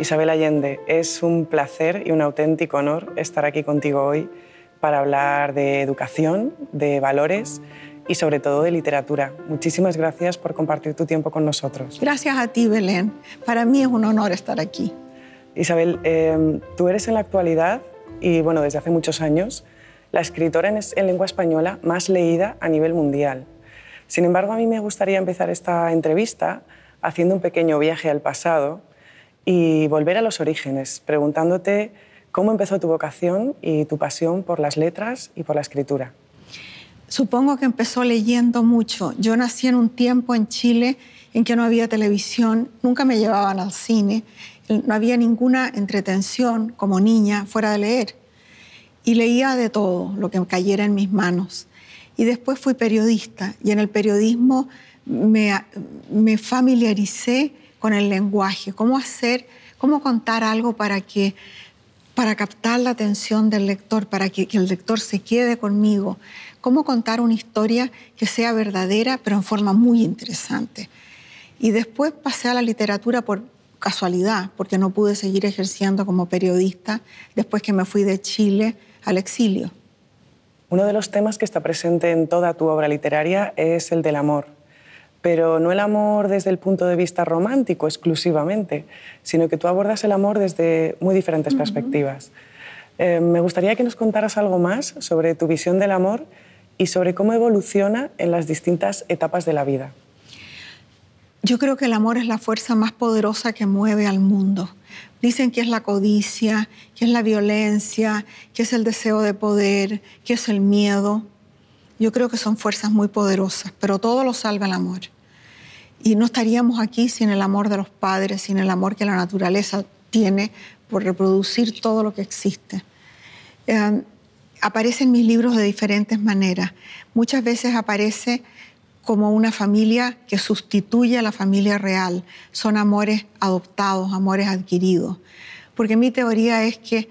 Isabel Allende, es un placer y un auténtico honor estar aquí contigo hoy para hablar de educación, de valores y sobre todo de literatura. Muchísimas gracias por compartir tu tiempo con nosotros. Gracias a ti, Belén. Para mí es un honor estar aquí. Isabel, eh, tú eres en la actualidad y bueno, desde hace muchos años la escritora en lengua española más leída a nivel mundial. Sin embargo, a mí me gustaría empezar esta entrevista haciendo un pequeño viaje al pasado y volver a los orígenes, preguntándote cómo empezó tu vocación y tu pasión por las letras y por la escritura. Supongo que empezó leyendo mucho. Yo nací en un tiempo en Chile en que no había televisión, nunca me llevaban al cine, no había ninguna entretención como niña fuera de leer. Y leía de todo lo que cayera en mis manos. Y después fui periodista y en el periodismo me, me familiaricé con el lenguaje, cómo hacer, cómo contar algo para que para captar la atención del lector, para que, el lector se quede conmigo, cómo contar una historia que sea verdadera, pero en forma muy interesante. Y después pasé a la literatura por casualidad, porque no pude seguir ejerciendo como periodista después que me fui de Chile al exilio. Uno de los temas que está presente en toda tu obra literaria es el del amor pero no el amor desde el punto de vista romántico exclusivamente, sino que tú abordas el amor desde muy diferentes perspectivas. Eh, me gustaría que nos contaras algo más sobre tu visión del amor y sobre cómo evoluciona en las distintas etapas de la vida. Yo creo que el amor es la fuerza más poderosa que mueve al mundo. Dicen que es la codicia, que es la violencia, que es el deseo de poder, que es el miedo. Yo creo que son fuerzas muy poderosas, pero todo lo salva el amor. Y no estaríamos aquí sin el amor de los padres, sin el amor que la naturaleza tiene por reproducir todo lo que existe. Em, aparece en mis libros de diferentes maneras. Muchas veces aparece como una familia que sustituye a la familia real. Son amores adoptados, amores adquiridos. Porque mi teoría es que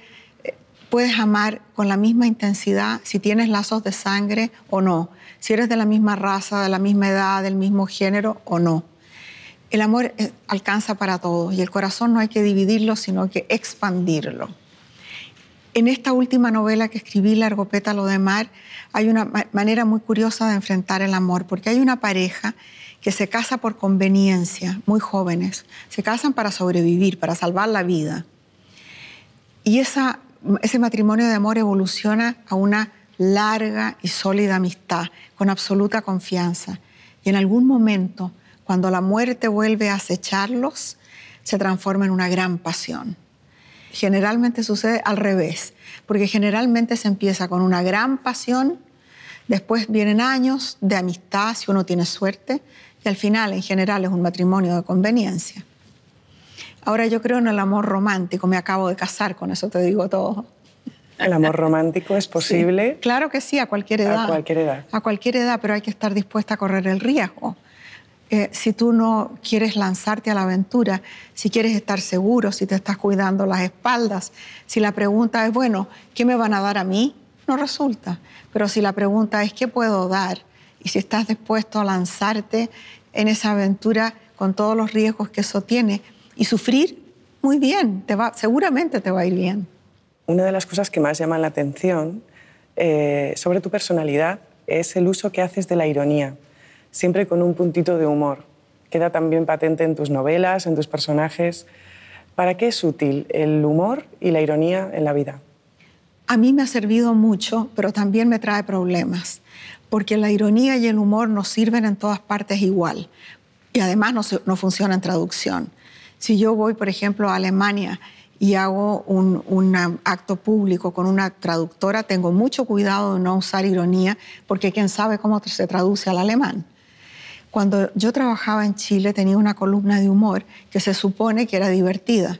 puedes amar con la misma intensidad si tienes lazos de sangre o no, si eres de la misma raza, de la misma edad, del mismo género o no. El amor eh, alcanza para todos y el corazón no hay que dividirlo, sino que expandirlo. En esta última novela que escribí, Largo Pétalo de Mar, hay una manera muy curiosa de enfrentar el amor, porque hay una pareja que se casa por conveniencia, muy jóvenes, se casan para sobrevivir, para salvar la vida. Y esa ese matrimonio de amor evoluciona a una larga y sólida amistad, con absoluta confianza. Y en algún momento, cuando la muerte vuelve a acecharlos, se transforma en una gran pasión. Generalmente sucede al revés, porque generalmente se empieza con una gran pasión, después vienen años de amistad, si uno tiene suerte, y al final, en general, es un matrimonio de conveniencia. Ahora yo creo en el amor romántico, me acabo de casar, con eso te digo todo. ¿El amor romántico es posible? claro que sí, a cualquier edad. A cualquier edad. A cualquier edad, pero hay que estar dispuesta a correr el riesgo. Eh, si tú no quieres lanzarte a la aventura, si quieres estar seguro, si te estás cuidando las espaldas, si la pregunta es, bueno, ¿qué me van a dar a mí? No resulta. Pero si la pregunta es, ¿qué puedo dar? Y si estás dispuesto a lanzarte en esa aventura con todos los riesgos que eso tiene, y sufrir muy bien, te va, seguramente te va a ir bien. Una de las cosas que más llaman la atención eh, sobre tu personalidad es el uso que haces de la ironía, siempre con un puntito de humor. Queda también patente en tus novelas, en tus personajes. ¿Para qué es útil el humor y la ironía en la vida? A mí me ha servido mucho, pero también me trae problemas, porque la ironía y el humor nos sirven en todas partes igual y además no funciona en traducción. Si yo voy, por ejemplo, a Alemania y hago un, acto público con una traductora, tengo mucho cuidado de no usar ironía, porque quién sabe cómo se traduce al alemán. Cuando yo trabajaba en Chile tenía una columna de humor que se supone que era divertida.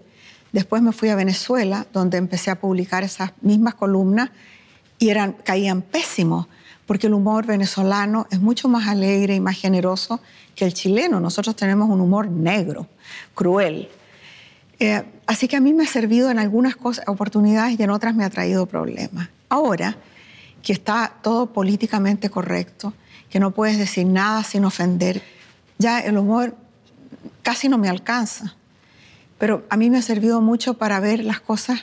Después me fui a Venezuela, donde empecé a publicar esas mismas columnas y eran, caían pésimos porque el humor venezolano es mucho más alegre y más generoso que el chileno. Nosotros tenemos un humor negro, cruel. Eh, así que a mí me ha servido en algunas cosas, oportunidades y en otras me ha traído problemas. Ahora que está todo políticamente correcto, que no puedes decir nada sin ofender, ya el humor casi no me alcanza. Pero a mí me ha servido mucho para ver las cosas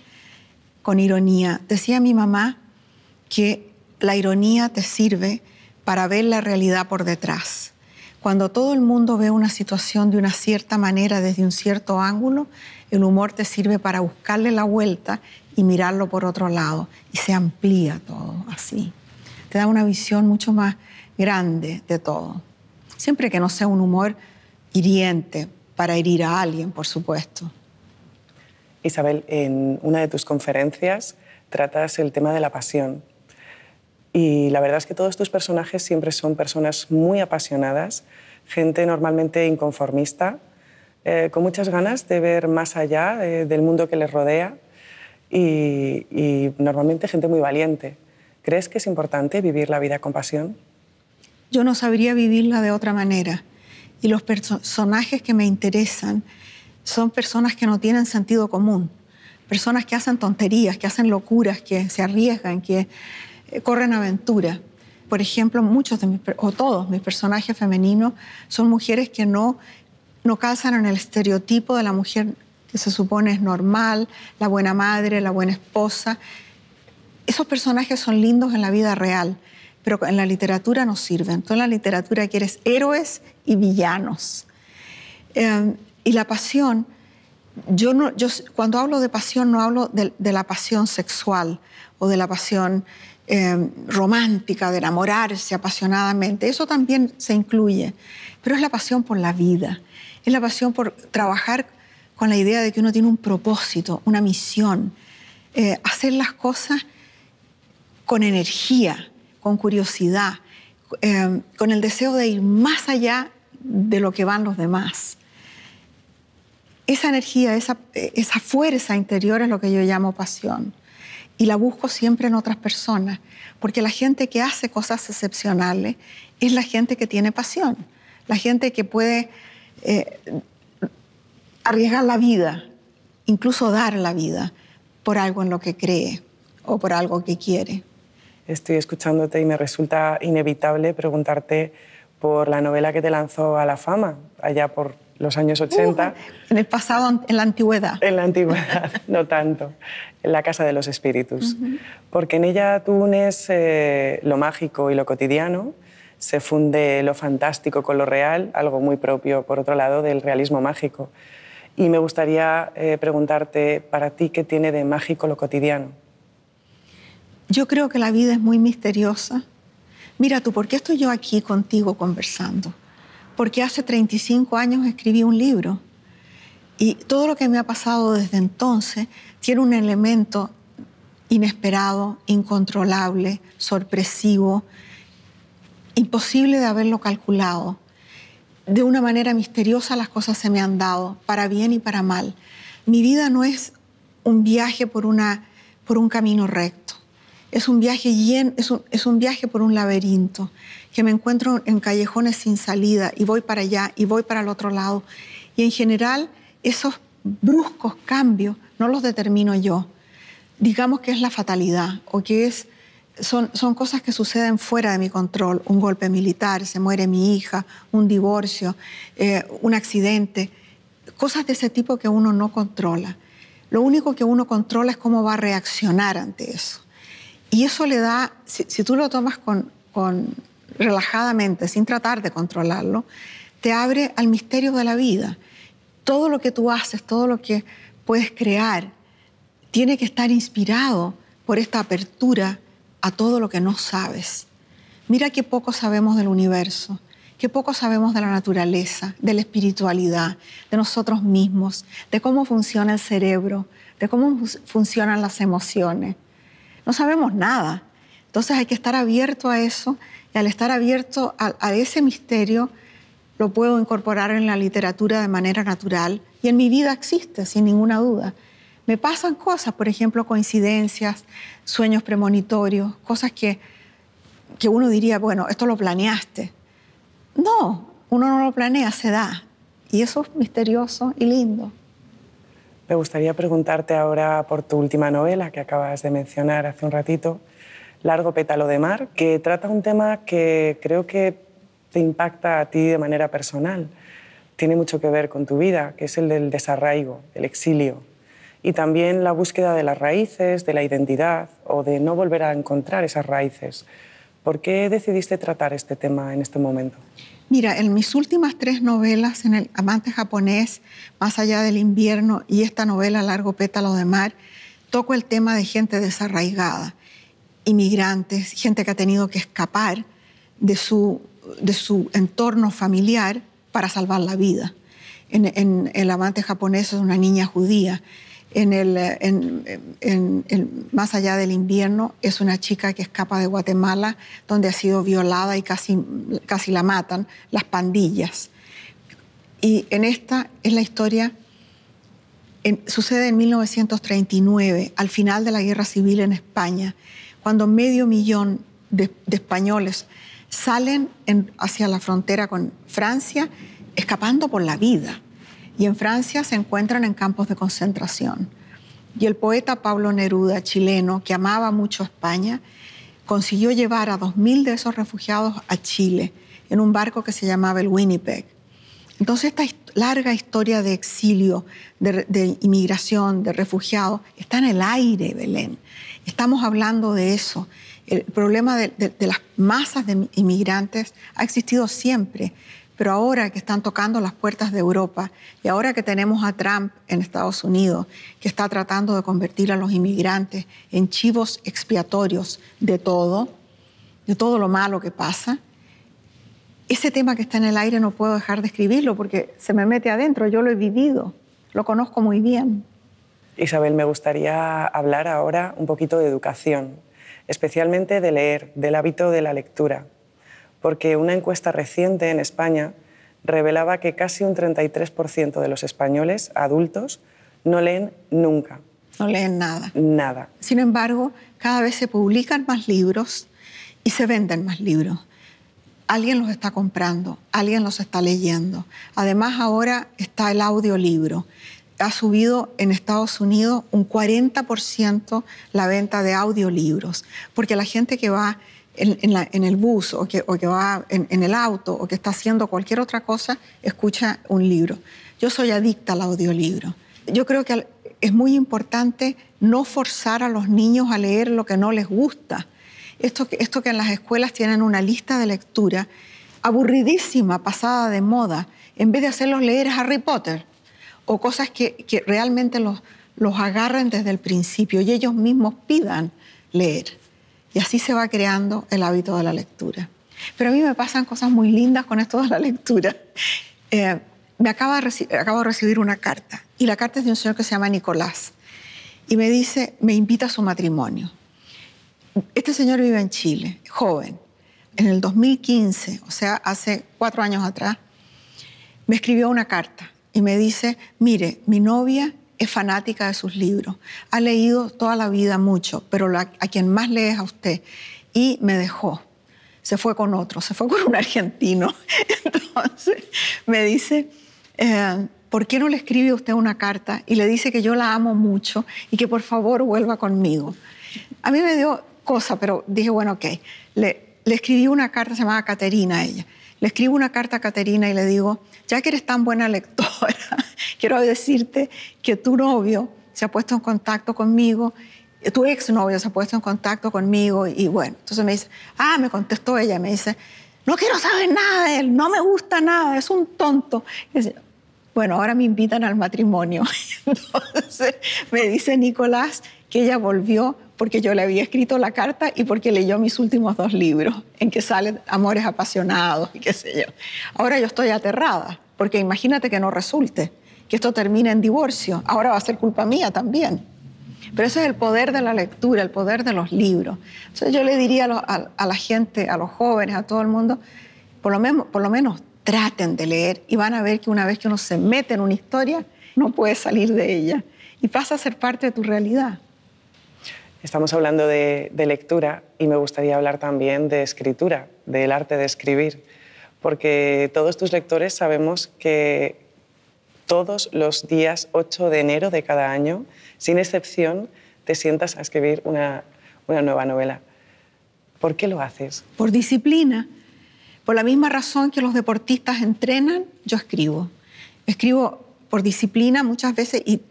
con ironía. Decía mi mamá que la ironía te sirve para ver la realidad por detrás. Cuando todo el mundo ve una situación de una cierta manera, desde un cierto ángulo, el humor te sirve para buscarle la vuelta y mirarlo por otro lado. Y se amplía todo así. Te da una visión mucho más grande de todo. Siempre que no sea un humor hiriente, para herir a alguien, por supuesto. Isabel, en una de tus conferencias tratas el tema de la pasión y la verdad es que todos tus personajes siempre son personas muy apasionadas, gente normalmente inconformista, eh, con muchas ganas de ver más allá eh, del mundo que les rodea y, normalmente gente muy valiente. ¿Crees que es importante vivir la vida con pasión? Yo no sabría vivirla de otra manera. Y los personajes que me interesan son personas que no tienen sentido común, personas que hacen tonterías, que hacen locuras, que se arriesgan, que eh, corren aventura. Por ejemplo, muchos de mis, o todos mis personajes femeninos son mujeres que no, no calzan en el estereotipo de la mujer que se supone es normal, la buena madre, la buena esposa. Esos personajes son lindos en la vida real, pero en la literatura no sirven. Tú en la literatura quieres héroes y villanos. Em, y la pasión, yo, cuando hablo de pasión no hablo de la pasión sexual o de la pasión Em, romántica, de enamorarse apasionadamente, eso también se incluye, pero es la pasión por la vida, es la pasión por trabajar con la idea de que uno tiene un propósito, una misión, eh, hacer las cosas con energía, con curiosidad, em, con el deseo de ir más allá de lo que van los demás. Esa energía, esa fuerza interior es lo que yo llamo pasión y la busco siempre en otras personas, porque la gente que hace cosas excepcionales es la gente que tiene pasión, la gente que puede eh, arriesgar la vida, incluso dar la vida por algo en lo que cree o por algo que quiere. Estoy escuchándote y me resulta inevitable preguntarte por la novela que te lanzó a la fama allá por los años 80. en el pasado, en la antigüedad. En la antigüedad, no tanto, en la Casa de los Espíritus. Porque en ella tú unes eh, lo mágico y lo cotidiano, se funde lo fantástico con lo real, algo muy propio, por otro lado, del realismo mágico. Y me gustaría eh, preguntarte, para ti, ¿qué tiene de mágico lo cotidiano? Yo creo que la vida es muy misteriosa. Mira tú, ¿por qué estoy yo aquí contigo conversando? porque hace 35 años escribí un libro y todo lo que me ha pasado desde entonces tiene un elemento inesperado, incontrolable, sorpresivo, imposible de haberlo calculado. De una manera misteriosa las cosas se me han dado, para bien y para mal. Mi vida no es un viaje por, una, por un camino recto es un viaje lleno, es un, viaje por un laberinto, que me encuentro en callejones sin salida y voy para allá y voy para el otro lado. Y en general, esos bruscos cambios no los determino yo. Digamos que es la fatalidad o que es, son, son cosas que suceden fuera de mi control. Un golpe militar, se muere mi hija, un divorcio, eh, un accidente, cosas de ese tipo que uno no controla. Lo único que uno controla es cómo va a reaccionar ante eso. Y eso le da, si, tú lo tomas con, con, relajadamente, sin tratar de controlarlo, te abre al misterio de la vida. Todo lo que tú haces, todo lo que puedes crear, tiene que estar inspirado por esta apertura a todo lo que no sabes. Mira qué poco sabemos del universo, qué poco sabemos de la naturaleza, de la espiritualidad, de nosotros mismos, de cómo funciona el cerebro, de cómo funcionan las emociones. No sabemos nada. Entonces hay que estar abierto a eso y al estar abierto a, ese misterio lo puedo incorporar en la literatura de manera natural y en mi vida existe, sin ninguna duda. Me pasan cosas, por ejemplo, coincidencias, sueños premonitorios, cosas que uno diría, bueno, esto lo planeaste. No, uno no lo planea, se da. Y eso es misterioso y lindo. Me gustaría preguntarte ahora por tu última novela que acabas de mencionar hace un ratito, Largo pétalo de mar, que trata un tema que creo que te impacta a ti de manera personal. Tiene mucho que ver con tu vida, que es el del desarraigo, el exilio, y también la búsqueda de las raíces, de la identidad o de no volver a encontrar esas raíces. ¿Por qué decidiste tratar este tema en este momento? Mira, en mis últimas tres novelas, en El amante japonés, Más allá del invierno y esta novela Largo pétalo de mar, toco el tema de gente desarraigada, inmigrantes, gente que ha tenido que escapar de su, entorno familiar para salvar la vida. En, en El amante japonés es una niña judía en el, más allá del invierno, es una chica que escapa de Guatemala, donde ha sido violada y casi, la matan, las pandillas. Y en esta es la historia, sucede en 1939, al final de la guerra civil en España, cuando medio millón de españoles salen hacia la frontera con Francia, escapando por la vida y en Francia se encuentran en campos de concentración. Y el poeta Pablo Neruda, chileno, que amaba mucho a España, consiguió llevar a 2.000 de esos refugiados a Chile en un barco que se llamaba el Winnipeg. Entonces esta larga historia de exilio, de, inmigración, de refugiados, está en el aire, Belén. Estamos hablando de eso. El problema de las masas de inmigrantes ha existido siempre pero ahora que están tocando las puertas de Europa y ahora que tenemos a Trump en Estados Unidos, que está tratando de convertir a los inmigrantes en chivos expiatorios de todo, de todo lo malo que pasa, ese tema que está en el aire no puedo dejar de escribirlo porque se me mete adentro, yo lo he vivido, lo conozco muy bien. Isabel, me gustaría hablar ahora un poquito de educación, especialmente de leer, del hábito de la lectura porque una encuesta reciente en España revelaba que casi un 33% de los españoles adultos no leen nunca. No leen nada. Nada. Sin embargo, cada vez se publican más libros y se venden más libros. Alguien los está comprando, alguien los está leyendo. Además, ahora está el audiolibro. Ha subido en Estados Unidos un 40% la venta de audiolibros, porque la gente que va en, el bus o que, va en, el auto o que está haciendo cualquier otra cosa, escucha un libro. Yo soy adicta al audiolibro. Yo creo que es muy importante no forzar a los niños a leer lo que no les gusta. Esto, esto que en las escuelas tienen una lista de lectura aburridísima, pasada de moda, en vez de hacerlos leer Harry Potter o cosas que, realmente los, los agarren desde el principio y ellos mismos pidan leer. Y así se va creando el hábito de la lectura. Pero a mí me pasan cosas muy lindas con esto de la lectura. Eh, me acaba acabo de recibir una carta y la carta es de un señor que se llama Nicolás y me dice, me invita a su matrimonio. Este señor vive en Chile, joven. En el 2015, o sea, hace cuatro años atrás, me escribió una carta y me dice, mire, mi novia fanática de sus libros. Ha leído toda la vida mucho, pero a quien más lee es a usted. Y me dejó. Se fue con otro, se fue con un argentino. Entonces me dice, eh, ¿por qué no le escribe usted una carta y le dice que yo la amo mucho y que por favor vuelva conmigo? A mí me dio cosa, pero dije, bueno, ok. Le, escribí una carta, se llamaba Caterina ella. Le escribo una carta a Caterina y le digo, ya que eres tan buena lectora, quiero decirte que tu novio se ha puesto en contacto conmigo, tu exnovio se ha puesto en contacto conmigo y bueno, entonces me dice, ah, me contestó ella, me dice, no quiero saber nada de él, no me gusta nada, es un tonto. bueno, ahora me invitan al matrimonio. Entonces me dice Nicolás que ella volvió porque yo le había escrito la carta y porque leyó mis últimos dos libros, en que salen amores apasionados y qué sé yo. Ahora yo estoy aterrada, porque imagínate que no resulte, que esto termine en divorcio. Ahora va a ser culpa mía también. Pero ese es el poder de la lectura, el poder de los libros. Entonces yo le diría a, la gente, a los jóvenes, a todo el mundo, por menos, por lo menos traten de leer y van a ver que una vez que uno se mete en una historia, no puede salir de ella y pasa a ser parte de tu realidad. Estamos hablando de, lectura y me gustaría hablar también de escritura, del arte de escribir, porque todos tus lectores sabemos que todos los días 8 de enero de cada año, sin excepción, te sientas a escribir una, una nueva novela. ¿Por qué lo haces? Por disciplina. Por la misma razón que los deportistas entrenan, yo escribo. Escribo por disciplina muchas veces y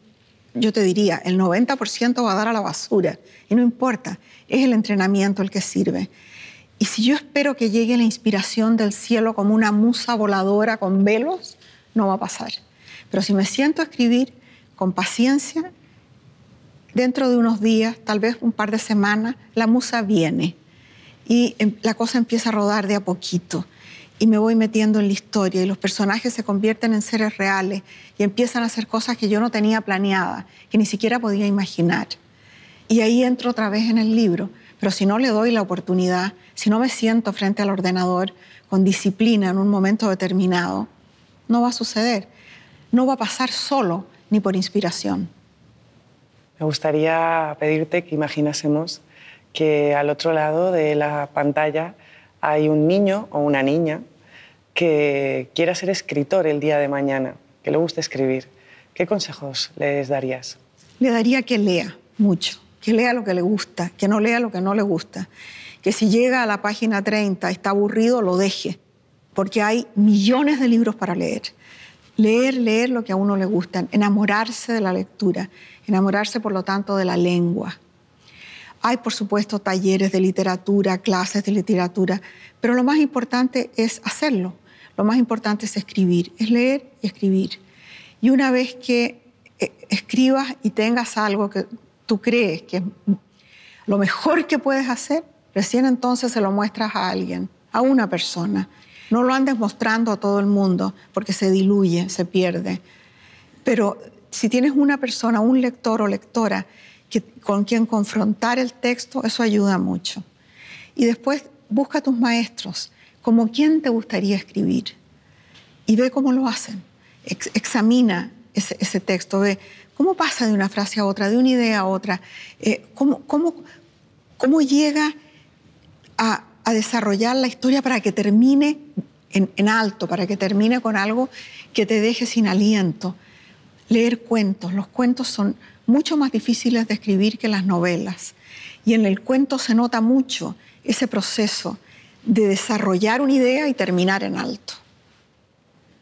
yo te diría, el 90% va a dar a la basura y no importa, es el entrenamiento el que sirve. Y si yo espero que llegue la inspiración del cielo como una musa voladora con velos, no va a pasar. Pero si me siento a escribir con paciencia, dentro de unos días, tal vez un par de semanas, la musa viene y em, la cosa empieza a rodar de a poquito y me voy metiendo en la historia y los personajes se convierten en seres reales y empiezan a hacer cosas que yo no tenía planeada, que ni siquiera podía imaginar. Y ahí entro otra vez en el libro, pero si no le doy la oportunidad, si no me siento frente al ordenador con disciplina en un momento determinado, no va a suceder. No va a pasar solo ni por inspiración. Me gustaría pedirte que imaginásemos que al otro lado de la pantalla hay un niño o una niña que quiera ser escritor el día de mañana, que le guste escribir, ¿qué consejos les darías? Le daría que lea mucho, que lea lo que le gusta, que no lea lo que no le gusta, que si llega a la página 30, está aburrido, lo deje, porque hay millones de libros para leer. Leer, leer lo que a uno le gusta, enamorarse de la lectura, enamorarse por lo tanto de la lengua. Hay, por supuesto, talleres de literatura, clases de literatura, pero lo más importante es hacerlo, lo más importante es escribir, es leer y escribir. Y una vez que eh, escribas y tengas algo que tú crees que es lo mejor que puedes hacer, recién entonces se lo muestras a alguien, a una persona. No lo andes mostrando a todo el mundo porque se diluye, se pierde. Pero si tienes una persona, un lector o lectora con quien confrontar el texto, eso ayuda mucho. Y después busca a tus maestros como quién te gustaría escribir. Y ve cómo lo hacen. examina ese, texto, ve cómo pasa de una frase a otra, de una idea a otra, eh, cómo, cómo, llega a, desarrollar la historia para que termine en alto, para que termine con algo que te deje sin aliento. Leer cuentos. Los cuentos son mucho más difíciles de escribir que las novelas. Y en el cuento se nota mucho ese proceso de desarrollar una idea y terminar en alto.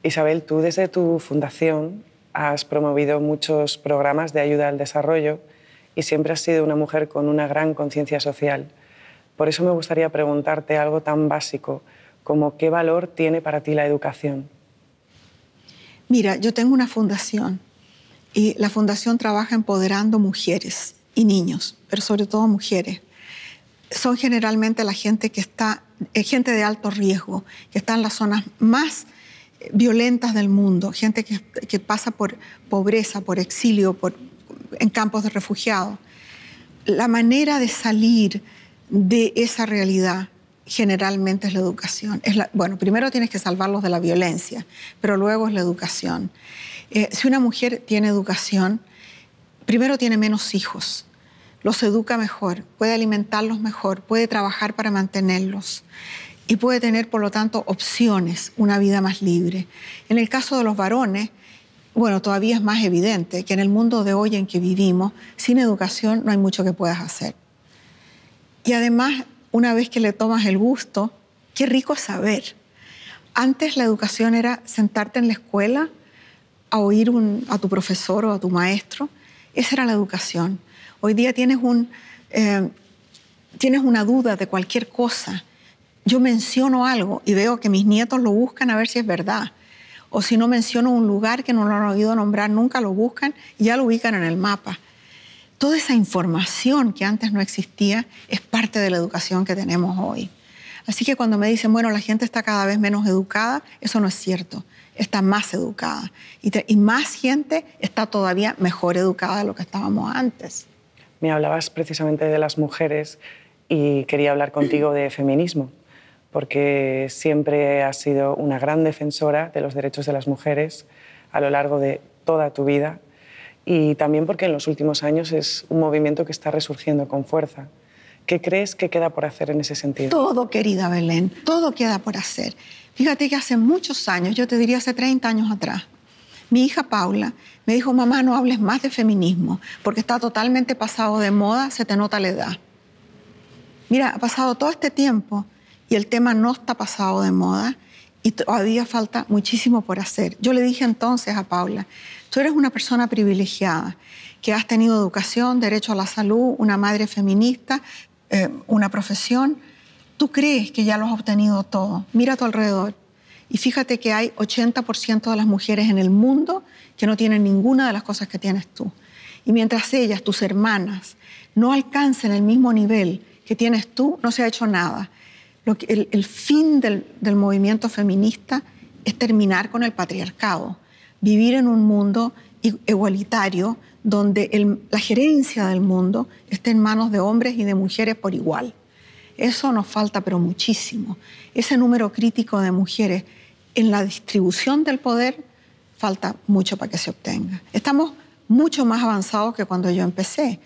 Isabel, tú desde tu fundación has promovido muchos programas de ayuda al desarrollo y siempre has sido una mujer con una gran conciencia social. Por eso me gustaría preguntarte algo tan básico como qué valor tiene para ti la educación. Mira, yo tengo una fundación y la fundación trabaja empoderando mujeres y niños, pero sobre todo mujeres son generalmente la gente que está, eh, gente de alto riesgo, que está en las zonas más eh, violentas del mundo, gente que, pasa por pobreza, por exilio, en campos de refugiados. La manera de salir de esa realidad generalmente es la educación. Es bueno, primero tienes que salvarlos de la violencia, pero luego es la educación. Eh, si una mujer tiene educación, primero tiene menos hijos, los educa mejor, puede alimentarlos mejor, puede trabajar para mantenerlos y puede tener, por lo tanto, opciones, una vida más libre. En el caso de los varones, bueno, todavía es más evidente que en el mundo de hoy en que vivimos, sin educación no hay mucho que puedas hacer. Y además, una vez que le tomas el gusto, qué rico saber. Antes la educación era sentarte en la escuela a oír a tu profesor o a tu maestro esa era la educación. Hoy día tienes, eh, tienes una duda de cualquier cosa. Yo menciono algo y veo que mis nietos lo buscan a ver si es verdad. O si no menciono un lugar que no lo han oído nombrar, nunca lo buscan y ya lo ubican en el mapa. Toda esa información que antes no existía es parte de la educación que tenemos hoy. Así que cuando me dicen, bueno, la gente está cada vez menos educada, eso no es cierto está más educada y, más gente está todavía mejor educada de lo que estábamos antes. Me hablabas precisamente de las mujeres y quería hablar contigo de feminismo, porque siempre has sido una gran defensora de los derechos de las mujeres a lo largo de toda tu vida y también porque en los últimos años es un movimiento que está resurgiendo con fuerza. ¿Qué crees que queda por hacer en ese sentido? Todo, querida Belén, todo queda por hacer. Fíjate que hace muchos años, yo te diría hace 30 años atrás, mi hija Paula me dijo, mamá, no hables más de feminismo, porque está totalmente pasado de moda, se te nota la edad. Mira, ha pasado todo este tiempo y el tema no está pasado de moda y todavía falta muchísimo por hacer. Yo le dije entonces a Paula, tú eres una persona privilegiada, que has tenido educación, derecho a la salud, una madre feminista, eh, una profesión, Tú crees que ya lo has obtenido todo. Mira a tu alrededor. Y fíjate que hay 80% de las mujeres en el mundo que no tienen ninguna de las cosas que tienes tú. Y mientras ellas, tus hermanas, no alcancen el mismo nivel que tienes tú, no se ha hecho nada. el, fin del, movimiento feminista es terminar con el patriarcado, vivir en un mundo igualitario donde la gerencia del mundo esté en manos de hombres y de mujeres por igual. Eso nos falta, pero muchísimo. Ese número crítico de mujeres en la distribución del poder falta mucho para que se obtenga. Estamos mucho más avanzados que cuando yo empecé.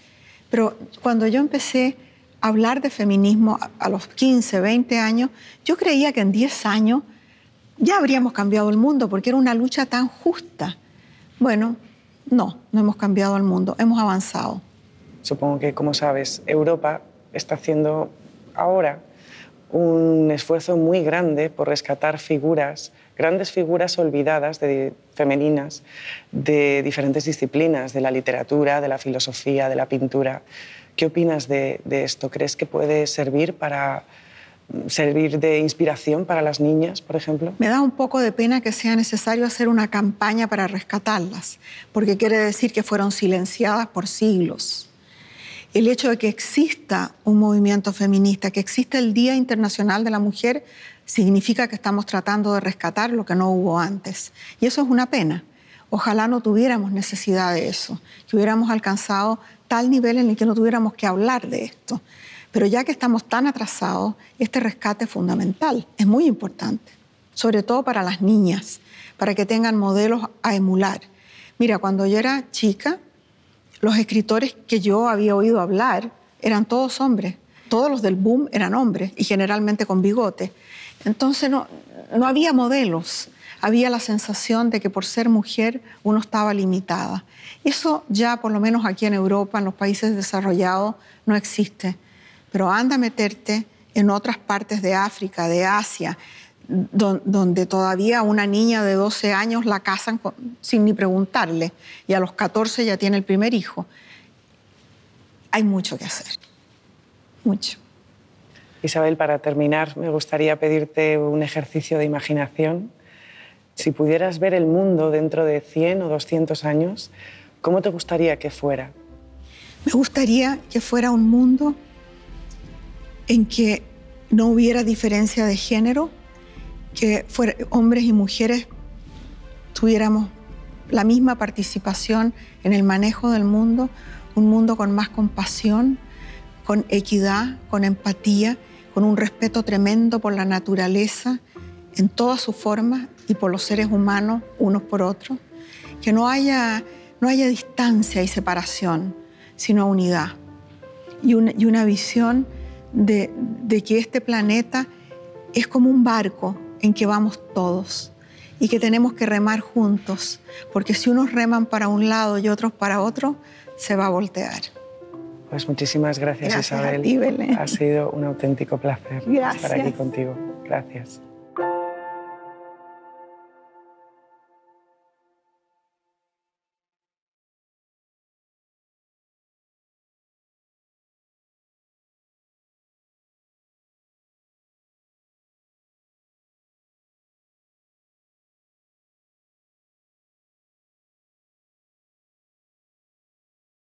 Pero cuando yo empecé a hablar de feminismo a los 15, 20 años, yo creía que en 10 años ya habríamos cambiado el mundo porque era una lucha tan justa. Bueno, no, no hemos cambiado el mundo, hemos avanzado. Supongo que, como sabes, Europa está haciendo ahora un esfuerzo muy grande por rescatar figuras, grandes figuras olvidadas femeninas de diferentes disciplinas, de la literatura, de la filosofía, de la pintura. ¿Qué opinas de, de esto? ¿Crees que puede servir para mm, servir de inspiración para las niñas, por ejemplo? Me da un poco de pena que sea necesario hacer una campaña para rescatarlas, porque quiere decir que fueron silenciadas por siglos el hecho de que exista un movimiento feminista, que exista el Día Internacional de la Mujer, significa que estamos tratando de rescatar lo que no hubo antes. Y eso es una pena. Ojalá no tuviéramos necesidad de eso, que hubiéramos alcanzado tal nivel en el que no tuviéramos que hablar de esto. Pero ya que estamos tan atrasados, este rescate es fundamental, es muy importante, sobre todo para las niñas, para que tengan modelos a emular. Mira, cuando yo era chica, los escritores que yo había oído hablar eran todos hombres. Todos los del boom eran hombres y generalmente con bigote. Entonces no, había modelos. Había la sensación de que por ser mujer uno estaba limitada. Eso ya por lo menos aquí en Europa, en los países desarrollados, no existe. Pero anda a meterte en otras partes de África, de Asia, donde todavía una niña de 12 años la casan sin ni preguntarle y a los 14 ya tiene el primer hijo. Hay mucho que hacer, mucho. Isabel, para terminar, me gustaría pedirte un ejercicio de imaginación. Si pudieras ver el mundo dentro de 100 o 200 años, ¿cómo te gustaría que fuera? Me gustaría que fuera un mundo en que no hubiera diferencia de género, que hombres y mujeres tuviéramos la misma participación en el manejo del mundo, un mundo con más compasión, con equidad, con empatía, con un respeto tremendo por la naturaleza en todas sus formas y por los seres humanos unos por otros, que no haya, no haya distancia y separación, sino unidad y, una visión de que este planeta es como un barco en que vamos todos y que tenemos que remar juntos, porque si unos reman para un lado y otros para otro, se va a voltear. Pues muchísimas gracias, Isabel. ha sido un auténtico placer estar aquí contigo. Gracias.